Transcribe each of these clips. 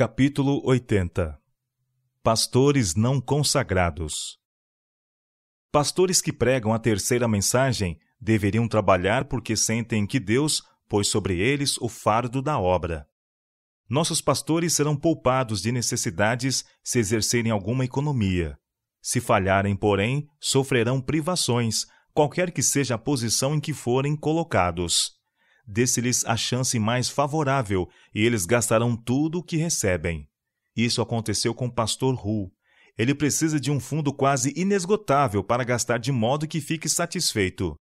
Capítulo 80 Pastores não consagrados Pastores que pregam a terceira mensagem deveriam trabalhar porque sentem que Deus pôs sobre eles o fardo da obra. Nossos pastores serão poupados de necessidades se exercerem alguma economia. Se falharem, porém, sofrerão privações, qualquer que seja a posição em que forem colocados desse-lhes a chance mais favorável e eles gastarão tudo o que recebem. Isso aconteceu com o pastor Hu. Ele precisa de um fundo quase inesgotável para gastar de modo que fique satisfeito.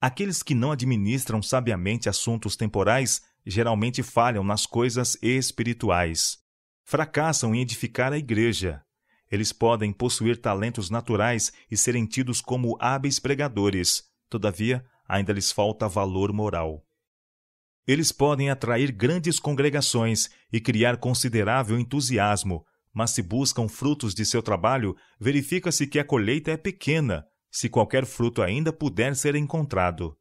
Aqueles que não administram sabiamente assuntos temporais geralmente falham nas coisas espirituais. Fracassam em edificar a igreja. Eles podem possuir talentos naturais e serem tidos como hábeis pregadores, todavia, ainda lhes falta valor moral. Eles podem atrair grandes congregações e criar considerável entusiasmo, mas se buscam frutos de seu trabalho, verifica-se que a colheita é pequena, se qualquer fruto ainda puder ser encontrado.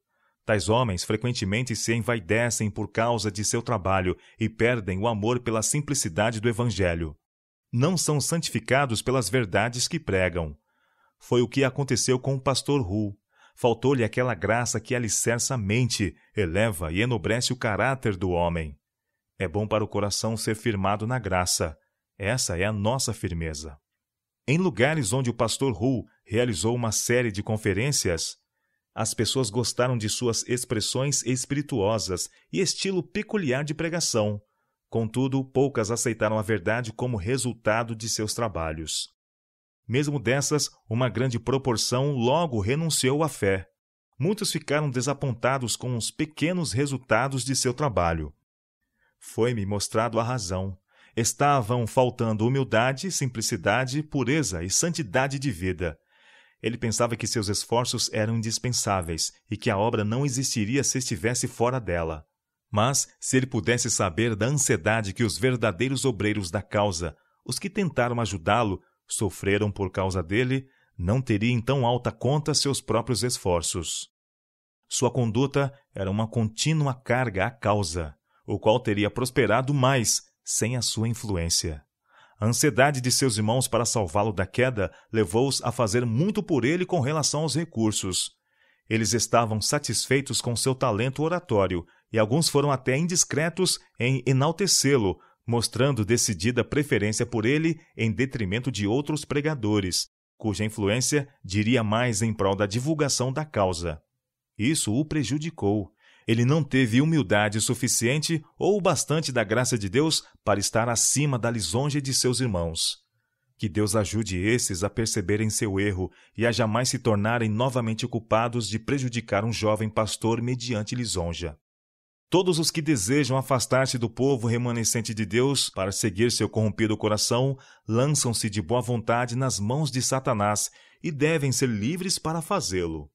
Tais homens frequentemente se envaidecem por causa de seu trabalho e perdem o amor pela simplicidade do Evangelho. Não são santificados pelas verdades que pregam. Foi o que aconteceu com o pastor Hu faltou-lhe aquela graça que alicerça a mente, eleva e enobrece o caráter do homem. É bom para o coração ser firmado na graça. Essa é a nossa firmeza. Em lugares onde o pastor Hu realizou uma série de conferências, as pessoas gostaram de suas expressões espirituosas e estilo peculiar de pregação. Contudo, poucas aceitaram a verdade como resultado de seus trabalhos. Mesmo dessas, uma grande proporção logo renunciou à fé. Muitos ficaram desapontados com os pequenos resultados de seu trabalho. Foi-me mostrado a razão. Estavam faltando humildade, simplicidade, pureza e santidade de vida. Ele pensava que seus esforços eram indispensáveis e que a obra não existiria se estivesse fora dela. Mas, se ele pudesse saber da ansiedade que os verdadeiros obreiros da causa, os que tentaram ajudá-lo, sofreram por causa dele, não teria em tão alta conta seus próprios esforços. Sua conduta era uma contínua carga à causa, o qual teria prosperado mais sem a sua influência. A ansiedade de seus irmãos para salvá-lo da queda levou-os a fazer muito por ele com relação aos recursos. Eles estavam satisfeitos com seu talento oratório e alguns foram até indiscretos em enaltecê-lo mostrando decidida preferência por ele em detrimento de outros pregadores, cuja influência diria mais em prol da divulgação da causa. Isso o prejudicou. Ele não teve humildade suficiente ou bastante da graça de Deus para estar acima da lisonja de seus irmãos. Que Deus ajude esses a perceberem seu erro e a jamais se tornarem novamente culpados de prejudicar um jovem pastor mediante lisonja. Todos os que desejam afastar-se do povo remanescente de Deus para seguir seu corrompido coração lançam-se de boa vontade nas mãos de Satanás e devem ser livres para fazê-lo.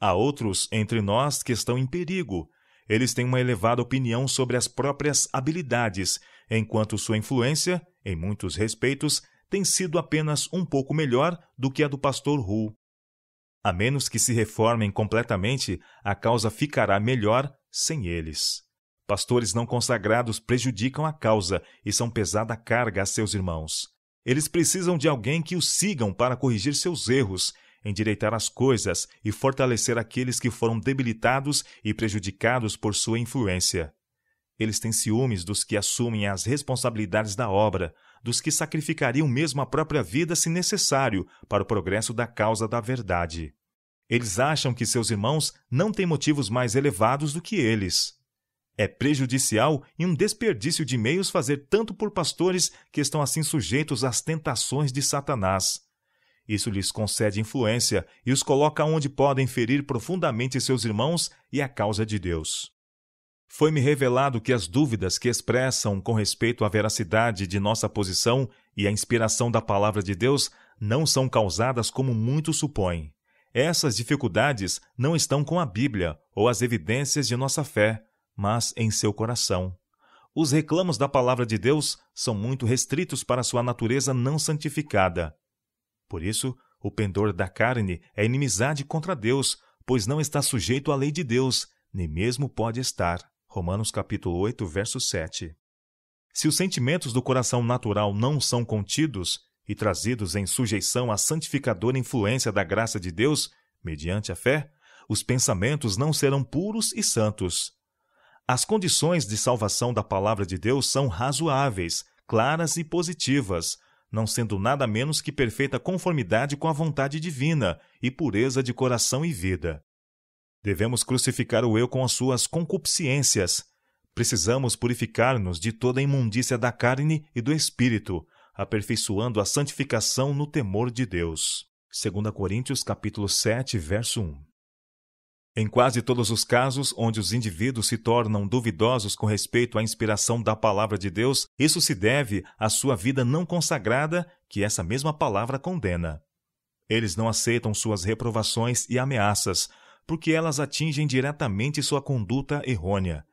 Há outros entre nós que estão em perigo. Eles têm uma elevada opinião sobre as próprias habilidades, enquanto sua influência, em muitos respeitos, tem sido apenas um pouco melhor do que a do pastor Hu. A menos que se reformem completamente, a causa ficará melhor sem eles. Pastores não consagrados prejudicam a causa e são pesada carga a seus irmãos. Eles precisam de alguém que os sigam para corrigir seus erros, endireitar as coisas e fortalecer aqueles que foram debilitados e prejudicados por sua influência. Eles têm ciúmes dos que assumem as responsabilidades da obra, dos que sacrificariam mesmo a própria vida se necessário para o progresso da causa da verdade. Eles acham que seus irmãos não têm motivos mais elevados do que eles. É prejudicial e um desperdício de meios fazer tanto por pastores que estão assim sujeitos às tentações de Satanás. Isso lhes concede influência e os coloca onde podem ferir profundamente seus irmãos e a causa de Deus. Foi-me revelado que as dúvidas que expressam com respeito à veracidade de nossa posição e à inspiração da palavra de Deus não são causadas como muitos supõem. Essas dificuldades não estão com a Bíblia ou as evidências de nossa fé, mas em seu coração. Os reclamos da palavra de Deus são muito restritos para sua natureza não santificada. Por isso, o pendor da carne é inimizade contra Deus, pois não está sujeito à lei de Deus, nem mesmo pode estar. Romanos capítulo 8, verso 7. Se os sentimentos do coração natural não são contidos, e trazidos em sujeição à santificadora influência da graça de Deus, mediante a fé, os pensamentos não serão puros e santos. As condições de salvação da palavra de Deus são razoáveis, claras e positivas, não sendo nada menos que perfeita conformidade com a vontade divina e pureza de coração e vida. Devemos crucificar o eu com as suas concupiscências. Precisamos purificar-nos de toda a imundícia da carne e do espírito, aperfeiçoando a santificação no temor de Deus. 2 Coríntios capítulo 7, verso 1. Em quase todos os casos onde os indivíduos se tornam duvidosos com respeito à inspiração da palavra de Deus, isso se deve à sua vida não consagrada, que essa mesma palavra condena. Eles não aceitam suas reprovações e ameaças, porque elas atingem diretamente sua conduta errônea.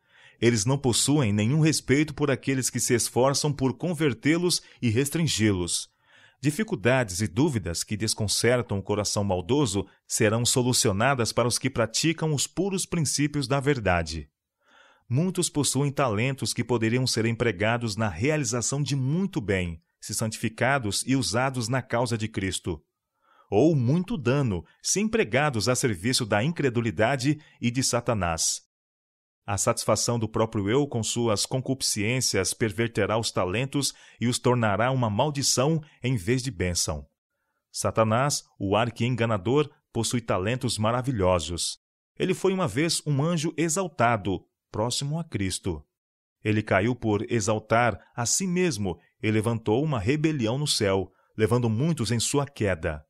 Eles não possuem nenhum respeito por aqueles que se esforçam por convertê-los e restringi-los. Dificuldades e dúvidas que desconcertam o coração maldoso serão solucionadas para os que praticam os puros princípios da verdade. Muitos possuem talentos que poderiam ser empregados na realização de muito bem, se santificados e usados na causa de Cristo. Ou muito dano, se empregados a serviço da incredulidade e de Satanás. A satisfação do próprio eu com suas concupiscências perverterá os talentos e os tornará uma maldição em vez de bênção. Satanás, o arque enganador possui talentos maravilhosos. Ele foi uma vez um anjo exaltado, próximo a Cristo. Ele caiu por exaltar a si mesmo e levantou uma rebelião no céu, levando muitos em sua queda.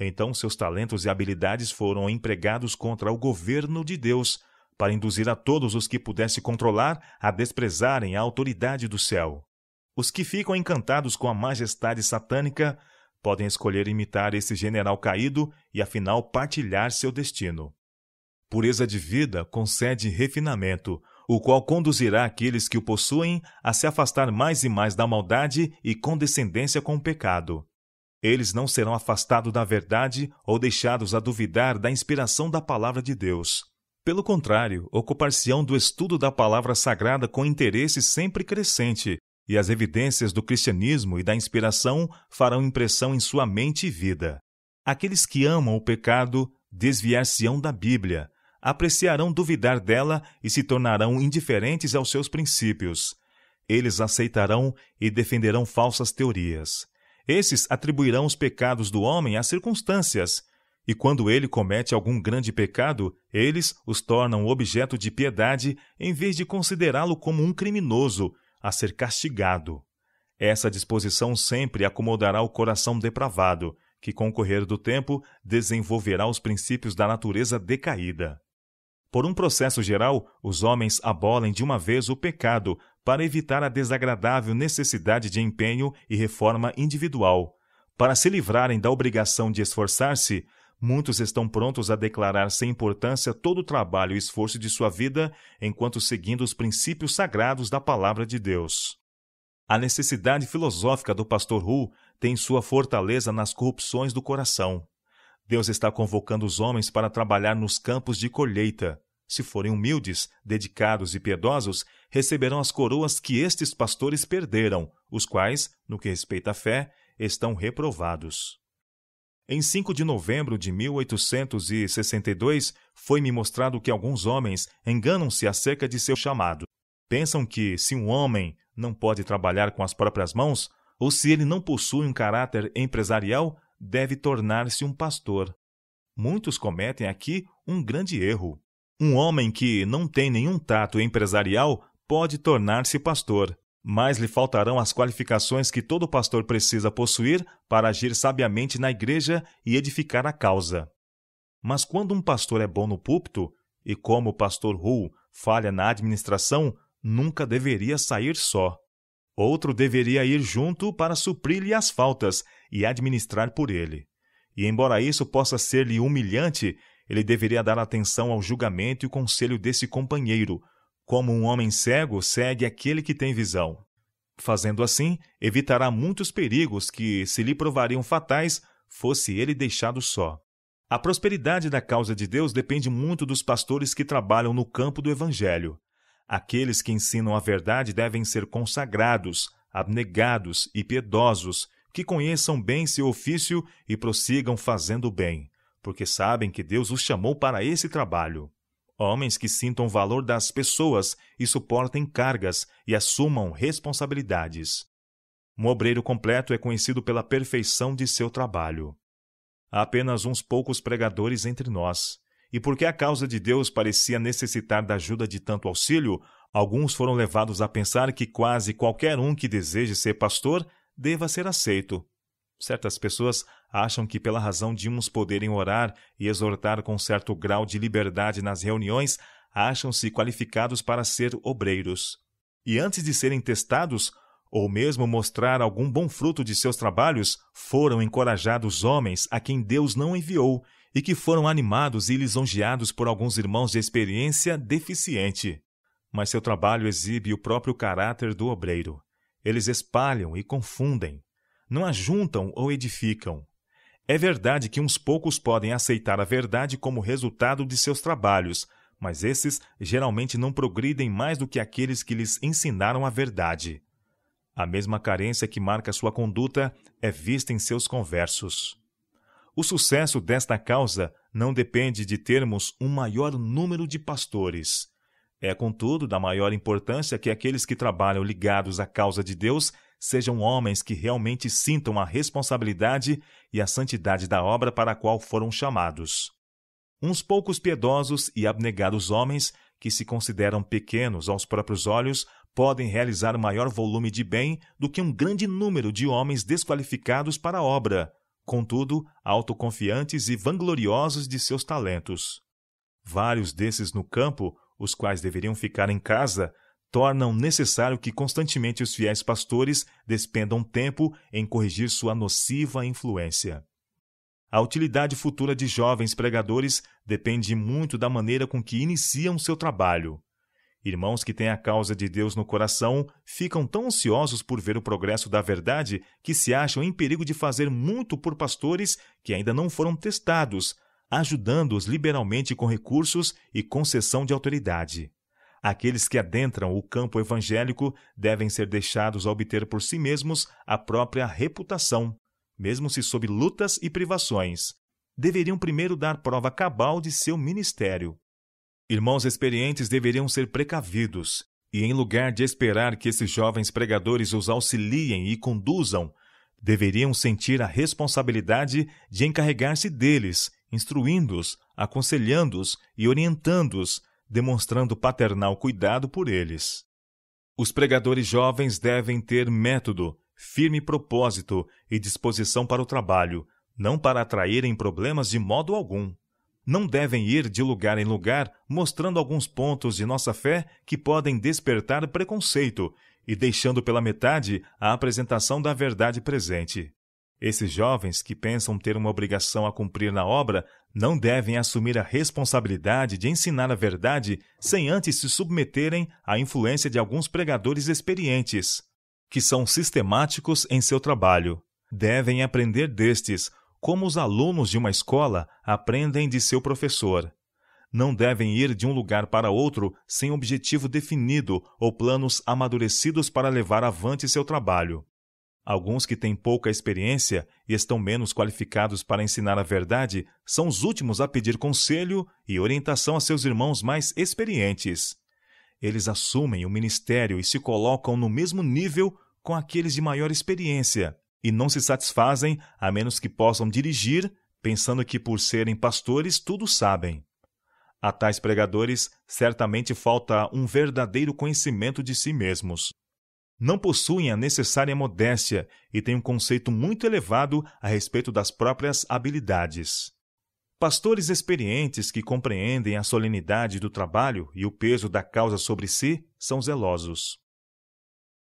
Então seus talentos e habilidades foram empregados contra o governo de Deus para induzir a todos os que pudesse controlar a desprezarem a autoridade do céu. Os que ficam encantados com a majestade satânica podem escolher imitar esse general caído e afinal partilhar seu destino. Pureza de vida concede refinamento, o qual conduzirá aqueles que o possuem a se afastar mais e mais da maldade e condescendência com o pecado. Eles não serão afastados da verdade ou deixados a duvidar da inspiração da palavra de Deus. Pelo contrário, ocupar-se-ão do estudo da palavra sagrada com interesse sempre crescente, e as evidências do cristianismo e da inspiração farão impressão em sua mente e vida. Aqueles que amam o pecado desviar-se-ão da Bíblia, apreciarão duvidar dela e se tornarão indiferentes aos seus princípios. Eles aceitarão e defenderão falsas teorias. Esses atribuirão os pecados do homem às circunstâncias e quando ele comete algum grande pecado, eles os tornam objeto de piedade em vez de considerá-lo como um criminoso a ser castigado. Essa disposição sempre acomodará o coração depravado, que, com o correr do tempo, desenvolverá os princípios da natureza decaída. Por um processo geral, os homens abolem de uma vez o pecado para evitar a desagradável necessidade de empenho e reforma individual. Para se livrarem da obrigação de esforçar-se, Muitos estão prontos a declarar sem importância todo o trabalho e esforço de sua vida, enquanto seguindo os princípios sagrados da palavra de Deus. A necessidade filosófica do pastor Hu tem sua fortaleza nas corrupções do coração. Deus está convocando os homens para trabalhar nos campos de colheita. Se forem humildes, dedicados e piedosos, receberão as coroas que estes pastores perderam, os quais, no que respeita à fé, estão reprovados. Em 5 de novembro de 1862, foi-me mostrado que alguns homens enganam-se acerca de seu chamado. Pensam que, se um homem não pode trabalhar com as próprias mãos, ou se ele não possui um caráter empresarial, deve tornar-se um pastor. Muitos cometem aqui um grande erro. Um homem que não tem nenhum tato empresarial pode tornar-se pastor mas lhe faltarão as qualificações que todo pastor precisa possuir para agir sabiamente na igreja e edificar a causa. Mas quando um pastor é bom no púlpito, e como o pastor Hu falha na administração, nunca deveria sair só. Outro deveria ir junto para suprir-lhe as faltas e administrar por ele. E embora isso possa ser-lhe humilhante, ele deveria dar atenção ao julgamento e conselho desse companheiro, como um homem cego segue aquele que tem visão. Fazendo assim, evitará muitos perigos que se lhe provariam fatais fosse ele deixado só. A prosperidade da causa de Deus depende muito dos pastores que trabalham no campo do Evangelho. Aqueles que ensinam a verdade devem ser consagrados, abnegados e piedosos, que conheçam bem seu ofício e prossigam fazendo o bem, porque sabem que Deus os chamou para esse trabalho. Homens que sintam valor das pessoas e suportem cargas e assumam responsabilidades. Um obreiro completo é conhecido pela perfeição de seu trabalho. Há apenas uns poucos pregadores entre nós, e porque a causa de Deus parecia necessitar da ajuda de tanto auxílio, alguns foram levados a pensar que quase qualquer um que deseje ser pastor deva ser aceito Certas pessoas acham que, pela razão de uns poderem orar e exortar com certo grau de liberdade nas reuniões, acham-se qualificados para ser obreiros. E antes de serem testados, ou mesmo mostrar algum bom fruto de seus trabalhos, foram encorajados homens a quem Deus não enviou e que foram animados e lisonjeados por alguns irmãos de experiência deficiente. Mas seu trabalho exibe o próprio caráter do obreiro. Eles espalham e confundem, não ajuntam ou edificam. É verdade que uns poucos podem aceitar a verdade como resultado de seus trabalhos, mas esses geralmente não progridem mais do que aqueles que lhes ensinaram a verdade. A mesma carência que marca sua conduta é vista em seus conversos. O sucesso desta causa não depende de termos um maior número de pastores. É, contudo, da maior importância que aqueles que trabalham ligados à causa de Deus sejam homens que realmente sintam a responsabilidade e a santidade da obra para a qual foram chamados. Uns poucos piedosos e abnegados homens, que se consideram pequenos aos próprios olhos, podem realizar maior volume de bem do que um grande número de homens desqualificados para a obra, contudo, autoconfiantes e vangloriosos de seus talentos. Vários desses no campo, os quais deveriam ficar em casa, tornam necessário que constantemente os fiéis pastores despendam tempo em corrigir sua nociva influência. A utilidade futura de jovens pregadores depende muito da maneira com que iniciam seu trabalho. Irmãos que têm a causa de Deus no coração ficam tão ansiosos por ver o progresso da verdade que se acham em perigo de fazer muito por pastores que ainda não foram testados, ajudando-os liberalmente com recursos e concessão de autoridade. Aqueles que adentram o campo evangélico devem ser deixados a obter por si mesmos a própria reputação, mesmo se sob lutas e privações. Deveriam primeiro dar prova cabal de seu ministério. Irmãos experientes deveriam ser precavidos, e em lugar de esperar que esses jovens pregadores os auxiliem e conduzam, deveriam sentir a responsabilidade de encarregar-se deles, instruindo-os, aconselhando-os e orientando-os demonstrando paternal cuidado por eles. Os pregadores jovens devem ter método, firme propósito e disposição para o trabalho, não para atraírem problemas de modo algum. Não devem ir de lugar em lugar mostrando alguns pontos de nossa fé que podem despertar preconceito e deixando pela metade a apresentação da verdade presente. Esses jovens que pensam ter uma obrigação a cumprir na obra não devem assumir a responsabilidade de ensinar a verdade sem antes se submeterem à influência de alguns pregadores experientes, que são sistemáticos em seu trabalho. Devem aprender destes, como os alunos de uma escola aprendem de seu professor. Não devem ir de um lugar para outro sem objetivo definido ou planos amadurecidos para levar avante seu trabalho. Alguns que têm pouca experiência e estão menos qualificados para ensinar a verdade são os últimos a pedir conselho e orientação a seus irmãos mais experientes. Eles assumem o ministério e se colocam no mesmo nível com aqueles de maior experiência e não se satisfazem a menos que possam dirigir, pensando que por serem pastores tudo sabem. A tais pregadores certamente falta um verdadeiro conhecimento de si mesmos não possuem a necessária modéstia e têm um conceito muito elevado a respeito das próprias habilidades. Pastores experientes que compreendem a solenidade do trabalho e o peso da causa sobre si são zelosos.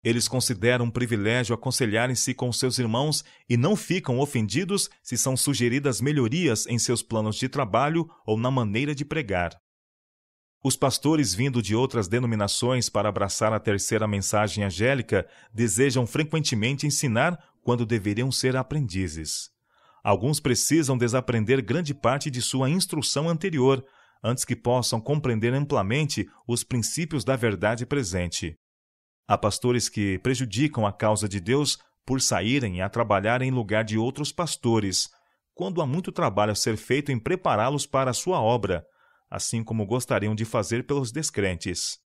Eles consideram um privilégio aconselharem-se com seus irmãos e não ficam ofendidos se são sugeridas melhorias em seus planos de trabalho ou na maneira de pregar. Os pastores vindo de outras denominações para abraçar a terceira mensagem angélica desejam frequentemente ensinar quando deveriam ser aprendizes. Alguns precisam desaprender grande parte de sua instrução anterior antes que possam compreender amplamente os princípios da verdade presente. Há pastores que prejudicam a causa de Deus por saírem a trabalhar em lugar de outros pastores, quando há muito trabalho a ser feito em prepará-los para a sua obra assim como gostariam de fazer pelos descrentes.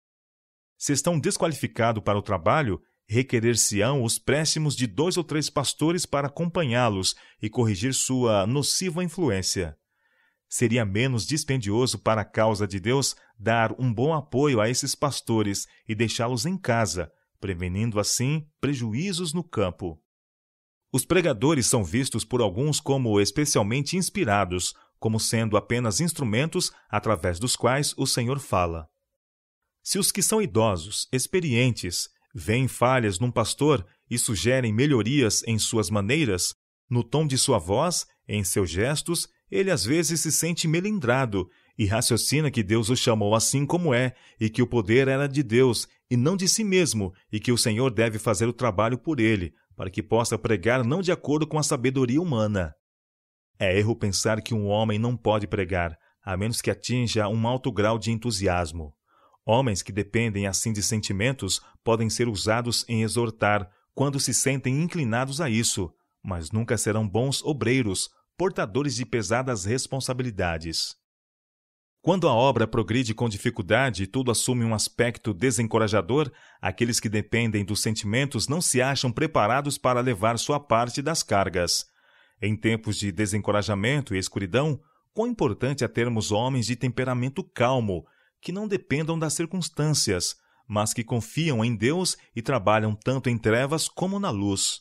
Se estão desqualificados para o trabalho, requerer-se-ão os préstimos de dois ou três pastores para acompanhá-los e corrigir sua nociva influência. Seria menos dispendioso para a causa de Deus dar um bom apoio a esses pastores e deixá-los em casa, prevenindo assim prejuízos no campo. Os pregadores são vistos por alguns como especialmente inspirados, como sendo apenas instrumentos através dos quais o Senhor fala. Se os que são idosos, experientes, veem falhas num pastor e sugerem melhorias em suas maneiras, no tom de sua voz, em seus gestos, ele às vezes se sente melindrado e raciocina que Deus o chamou assim como é e que o poder era de Deus e não de si mesmo e que o Senhor deve fazer o trabalho por ele, para que possa pregar não de acordo com a sabedoria humana. É erro pensar que um homem não pode pregar, a menos que atinja um alto grau de entusiasmo. Homens que dependem assim de sentimentos podem ser usados em exortar quando se sentem inclinados a isso, mas nunca serão bons obreiros, portadores de pesadas responsabilidades. Quando a obra progride com dificuldade e tudo assume um aspecto desencorajador, aqueles que dependem dos sentimentos não se acham preparados para levar sua parte das cargas. Em tempos de desencorajamento e escuridão, quão importante é termos homens de temperamento calmo, que não dependam das circunstâncias, mas que confiam em Deus e trabalham tanto em trevas como na luz.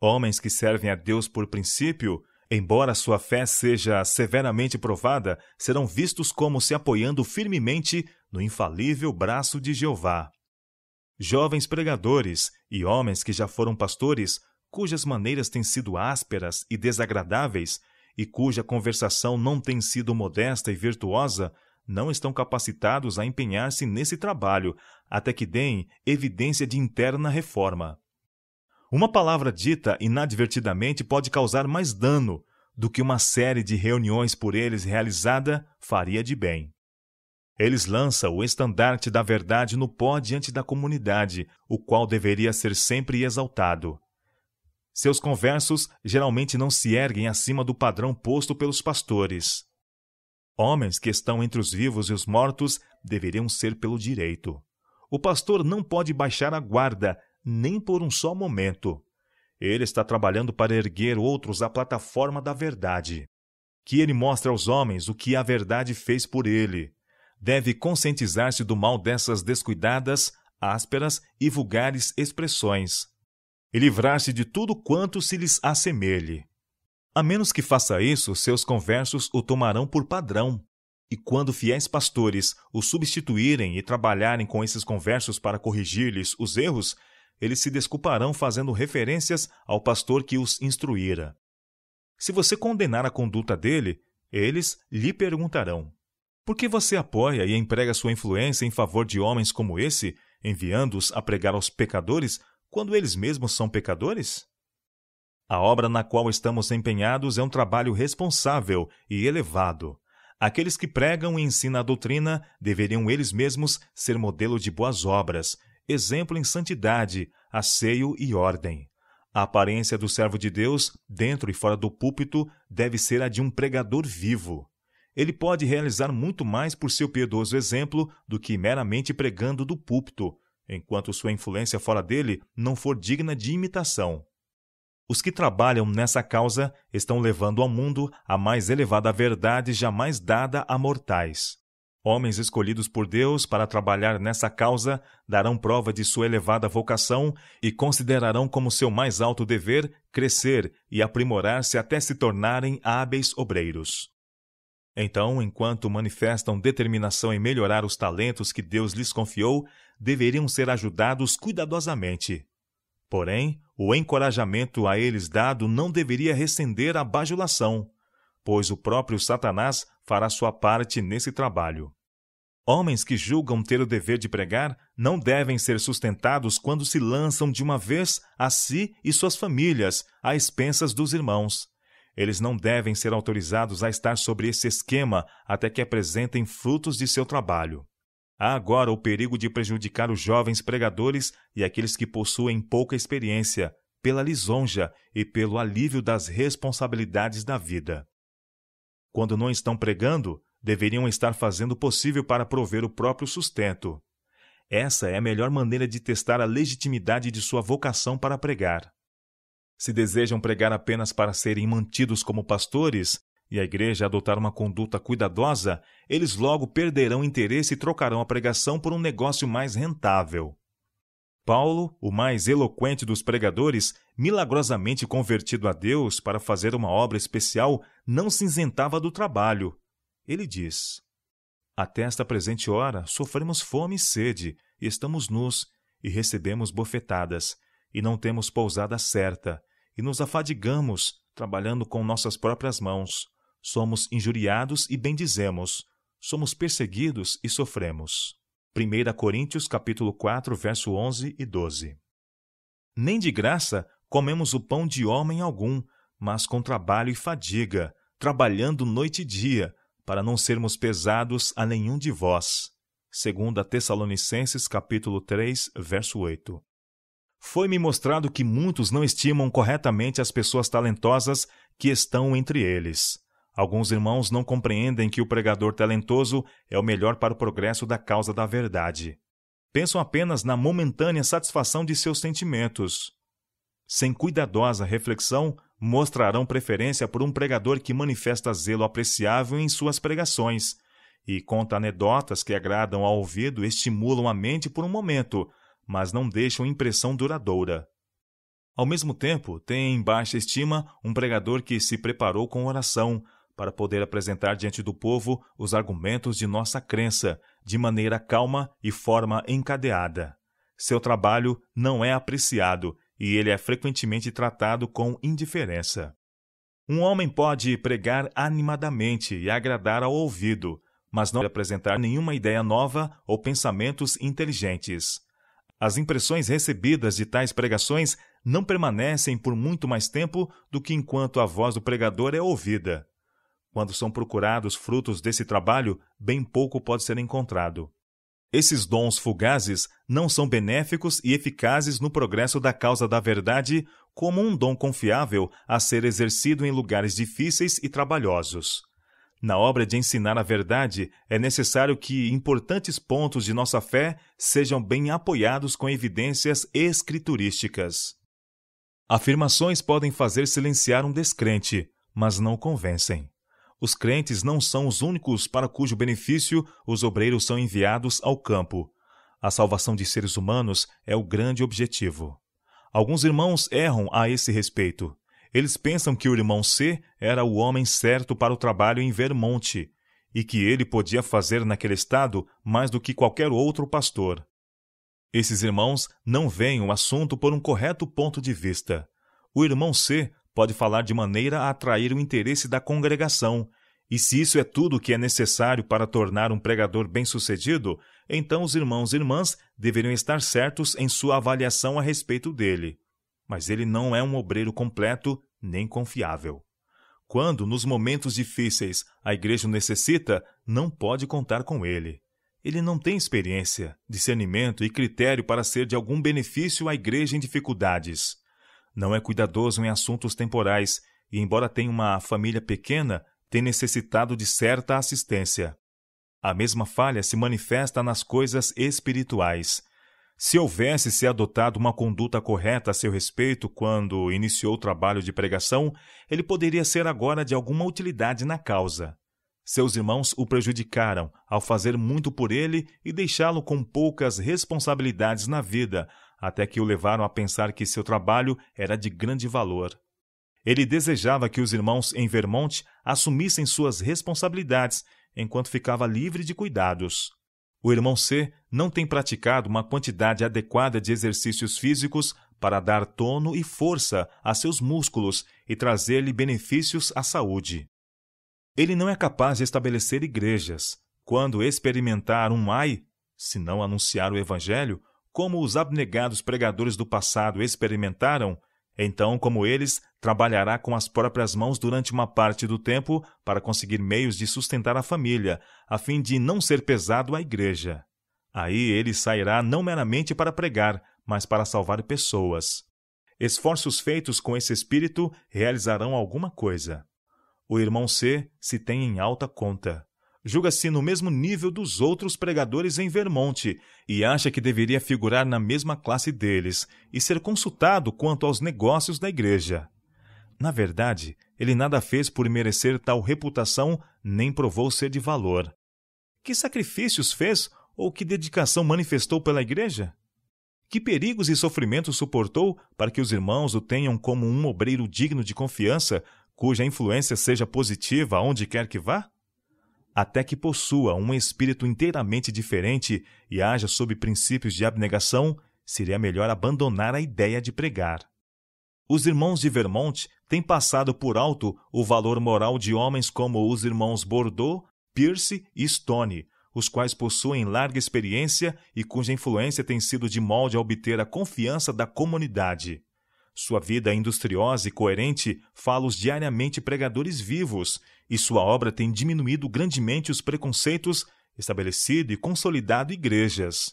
Homens que servem a Deus por princípio, embora sua fé seja severamente provada, serão vistos como se apoiando firmemente no infalível braço de Jeová. Jovens pregadores e homens que já foram pastores cujas maneiras têm sido ásperas e desagradáveis e cuja conversação não tem sido modesta e virtuosa, não estão capacitados a empenhar-se nesse trabalho até que deem evidência de interna reforma. Uma palavra dita inadvertidamente pode causar mais dano do que uma série de reuniões por eles realizada faria de bem. Eles lançam o estandarte da verdade no pó diante da comunidade, o qual deveria ser sempre exaltado. Seus conversos geralmente não se erguem acima do padrão posto pelos pastores. Homens que estão entre os vivos e os mortos deveriam ser pelo direito. O pastor não pode baixar a guarda, nem por um só momento. Ele está trabalhando para erguer outros à plataforma da verdade. Que ele mostre aos homens o que a verdade fez por ele. Deve conscientizar-se do mal dessas descuidadas, ásperas e vulgares expressões e livrar-se de tudo quanto se lhes assemelhe. A menos que faça isso, seus conversos o tomarão por padrão, e quando fiéis pastores o substituírem e trabalharem com esses conversos para corrigir-lhes os erros, eles se desculparão fazendo referências ao pastor que os instruíra. Se você condenar a conduta dele, eles lhe perguntarão: Por que você apoia e emprega sua influência em favor de homens como esse, enviando-os a pregar aos pecadores quando eles mesmos são pecadores? A obra na qual estamos empenhados é um trabalho responsável e elevado. Aqueles que pregam e ensinam a doutrina deveriam eles mesmos ser modelo de boas obras, exemplo em santidade, asseio e ordem. A aparência do servo de Deus, dentro e fora do púlpito, deve ser a de um pregador vivo. Ele pode realizar muito mais por seu piedoso exemplo do que meramente pregando do púlpito, enquanto sua influência fora dele não for digna de imitação. Os que trabalham nessa causa estão levando ao mundo a mais elevada verdade jamais dada a mortais. Homens escolhidos por Deus para trabalhar nessa causa darão prova de sua elevada vocação e considerarão como seu mais alto dever crescer e aprimorar-se até se tornarem hábeis obreiros. Então, enquanto manifestam determinação em melhorar os talentos que Deus lhes confiou, deveriam ser ajudados cuidadosamente. Porém, o encorajamento a eles dado não deveria rescender à bajulação, pois o próprio Satanás fará sua parte nesse trabalho. Homens que julgam ter o dever de pregar não devem ser sustentados quando se lançam de uma vez a si e suas famílias, às expensas dos irmãos. Eles não devem ser autorizados a estar sobre esse esquema até que apresentem frutos de seu trabalho. Há agora o perigo de prejudicar os jovens pregadores e aqueles que possuem pouca experiência, pela lisonja e pelo alívio das responsabilidades da vida. Quando não estão pregando, deveriam estar fazendo o possível para prover o próprio sustento. Essa é a melhor maneira de testar a legitimidade de sua vocação para pregar se desejam pregar apenas para serem mantidos como pastores e a igreja adotar uma conduta cuidadosa, eles logo perderão interesse e trocarão a pregação por um negócio mais rentável. Paulo, o mais eloquente dos pregadores, milagrosamente convertido a Deus para fazer uma obra especial, não se isentava do trabalho. Ele diz: Até esta presente hora sofremos fome e sede, e estamos nus, e recebemos bofetadas, e não temos pousada certa, e nos afadigamos trabalhando com nossas próprias mãos. Somos injuriados e bendizemos, somos perseguidos e sofremos. 1 Coríntios capítulo 4, verso 11 e 12. Nem de graça comemos o pão de homem algum, mas com trabalho e fadiga, trabalhando noite e dia, para não sermos pesados a nenhum de vós. 2 Tessalonicenses capítulo 3, verso 8 foi-me mostrado que muitos não estimam corretamente as pessoas talentosas que estão entre eles. Alguns irmãos não compreendem que o pregador talentoso é o melhor para o progresso da causa da verdade. Pensam apenas na momentânea satisfação de seus sentimentos. Sem cuidadosa reflexão, mostrarão preferência por um pregador que manifesta zelo apreciável em suas pregações e conta anedotas que agradam ao ouvido, e estimulam a mente por um momento, mas não deixam impressão duradoura. Ao mesmo tempo, tem em baixa estima um pregador que se preparou com oração para poder apresentar diante do povo os argumentos de nossa crença de maneira calma e forma encadeada. Seu trabalho não é apreciado e ele é frequentemente tratado com indiferença. Um homem pode pregar animadamente e agradar ao ouvido, mas não apresentar nenhuma ideia nova ou pensamentos inteligentes. As impressões recebidas de tais pregações não permanecem por muito mais tempo do que enquanto a voz do pregador é ouvida. Quando são procurados frutos desse trabalho, bem pouco pode ser encontrado. Esses dons fugazes não são benéficos e eficazes no progresso da causa da verdade, como um dom confiável a ser exercido em lugares difíceis e trabalhosos. Na obra de ensinar a verdade, é necessário que importantes pontos de nossa fé sejam bem apoiados com evidências escriturísticas. Afirmações podem fazer silenciar um descrente, mas não convencem. Os crentes não são os únicos para cujo benefício os obreiros são enviados ao campo. A salvação de seres humanos é o grande objetivo. Alguns irmãos erram a esse respeito. Eles pensam que o irmão C era o homem certo para o trabalho em Vermont e que ele podia fazer naquele estado mais do que qualquer outro pastor. Esses irmãos não veem o assunto por um correto ponto de vista. O irmão C pode falar de maneira a atrair o interesse da congregação, e se isso é tudo o que é necessário para tornar um pregador bem-sucedido, então os irmãos e irmãs deveriam estar certos em sua avaliação a respeito dele mas ele não é um obreiro completo nem confiável. Quando, nos momentos difíceis, a igreja necessita, não pode contar com ele. Ele não tem experiência, discernimento e critério para ser de algum benefício à igreja em dificuldades. Não é cuidadoso em assuntos temporais e, embora tenha uma família pequena, tem necessitado de certa assistência. A mesma falha se manifesta nas coisas espirituais. Se houvesse se adotado uma conduta correta a seu respeito quando iniciou o trabalho de pregação, ele poderia ser agora de alguma utilidade na causa. Seus irmãos o prejudicaram ao fazer muito por ele e deixá-lo com poucas responsabilidades na vida, até que o levaram a pensar que seu trabalho era de grande valor. Ele desejava que os irmãos em Vermont assumissem suas responsabilidades enquanto ficava livre de cuidados. O irmão C não tem praticado uma quantidade adequada de exercícios físicos para dar tono e força a seus músculos e trazer-lhe benefícios à saúde. Ele não é capaz de estabelecer igrejas. Quando experimentar um ai, se não anunciar o Evangelho, como os abnegados pregadores do passado experimentaram, então, como eles, trabalhará com as próprias mãos durante uma parte do tempo para conseguir meios de sustentar a família, a fim de não ser pesado à igreja. Aí ele sairá não meramente para pregar, mas para salvar pessoas. Esforços feitos com esse espírito realizarão alguma coisa. O irmão C se tem em alta conta. Julga-se no mesmo nível dos outros pregadores em Vermont e acha que deveria figurar na mesma classe deles e ser consultado quanto aos negócios da igreja. Na verdade, ele nada fez por merecer tal reputação nem provou ser de valor. Que sacrifícios fez ou que dedicação manifestou pela Igreja? Que perigos e sofrimentos suportou para que os irmãos o tenham como um obreiro digno de confiança, cuja influência seja positiva aonde quer que vá? Até que possua um espírito inteiramente diferente e haja sob princípios de abnegação, seria melhor abandonar a ideia de pregar. Os irmãos de Vermont têm passado por alto o valor moral de homens como os irmãos Bordeaux, Pierce e Stone, os quais possuem larga experiência e cuja influência tem sido de molde a obter a confiança da comunidade. Sua vida é industriosa e coerente fala-os diariamente pregadores vivos, e sua obra tem diminuído grandemente os preconceitos, estabelecido e consolidado igrejas.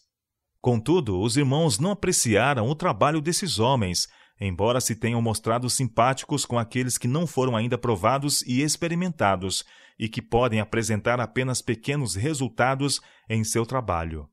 Contudo, os irmãos não apreciaram o trabalho desses homens Embora se tenham mostrado simpáticos com aqueles que não foram ainda provados e experimentados e que podem apresentar apenas pequenos resultados em seu trabalho.